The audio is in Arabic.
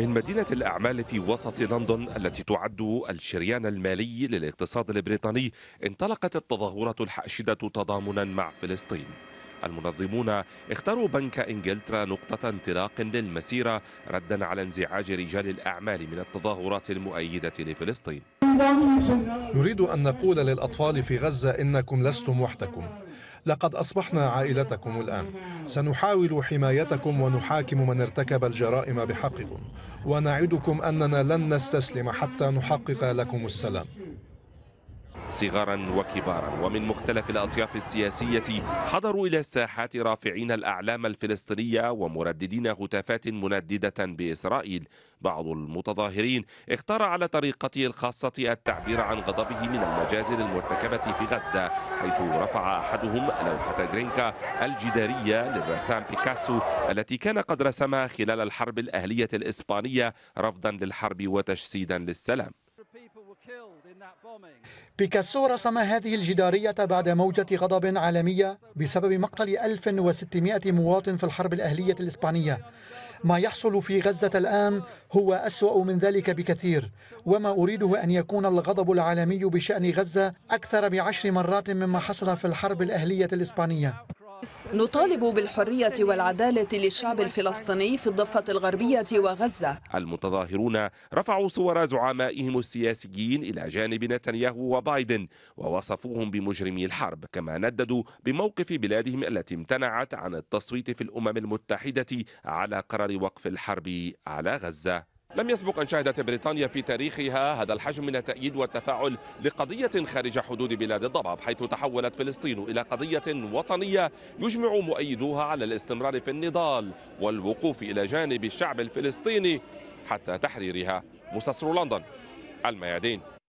من مدينة الأعمال في وسط لندن التي تعد الشريان المالي للاقتصاد البريطاني انطلقت التظاهرات الحاشدة تضامنا مع فلسطين المنظمون اختاروا بنك انجلترا نقطة انطلاق للمسيرة ردا على انزعاج رجال الأعمال من التظاهرات المؤيدة لفلسطين نريد أن نقول للأطفال في غزة إنكم لستم وحدكم لقد أصبحنا عائلتكم الآن سنحاول حمايتكم ونحاكم من ارتكب الجرائم بحقكم ونعدكم أننا لن نستسلم حتى نحقق لكم السلام صغارا وكبارا ومن مختلف الأطياف السياسية حضروا إلى الساحات رافعين الأعلام الفلسطينية ومرددين هتافات منددة بإسرائيل بعض المتظاهرين اختار على طريقته الخاصة التعبير عن غضبه من المجازر المرتكبة في غزة حيث رفع أحدهم لوحة غرينكا الجدارية للرسام بيكاسو التي كان قد رسمها خلال الحرب الأهلية الإسبانية رفضا للحرب وتجسيدا للسلام بيكاسو رسم هذه الجدارية بعد موجة غضب عالمية بسبب مقتل 1600 مواطن في الحرب الأهلية الإسبانية ما يحصل في غزة الآن هو أسوأ من ذلك بكثير وما أريده أن يكون الغضب العالمي بشأن غزة أكثر بعشر مرات مما حصل في الحرب الأهلية الإسبانية نطالب بالحرية والعدالة للشعب الفلسطيني في الضفة الغربية وغزة المتظاهرون رفعوا صور زعمائهم السياسيين إلى جانب نتنياهو وبايدن ووصفوهم بمجرمي الحرب كما نددوا بموقف بلادهم التي امتنعت عن التصويت في الأمم المتحدة على قرار وقف الحرب على غزة لم يسبق أن شهدت بريطانيا في تاريخها هذا الحجم من التأييد والتفاعل لقضية خارج حدود بلاد الضباب حيث تحولت فلسطين إلى قضية وطنية يجمع مؤيدوها على الاستمرار في النضال والوقوف إلى جانب الشعب الفلسطيني حتى تحريرها مستصر لندن الميادين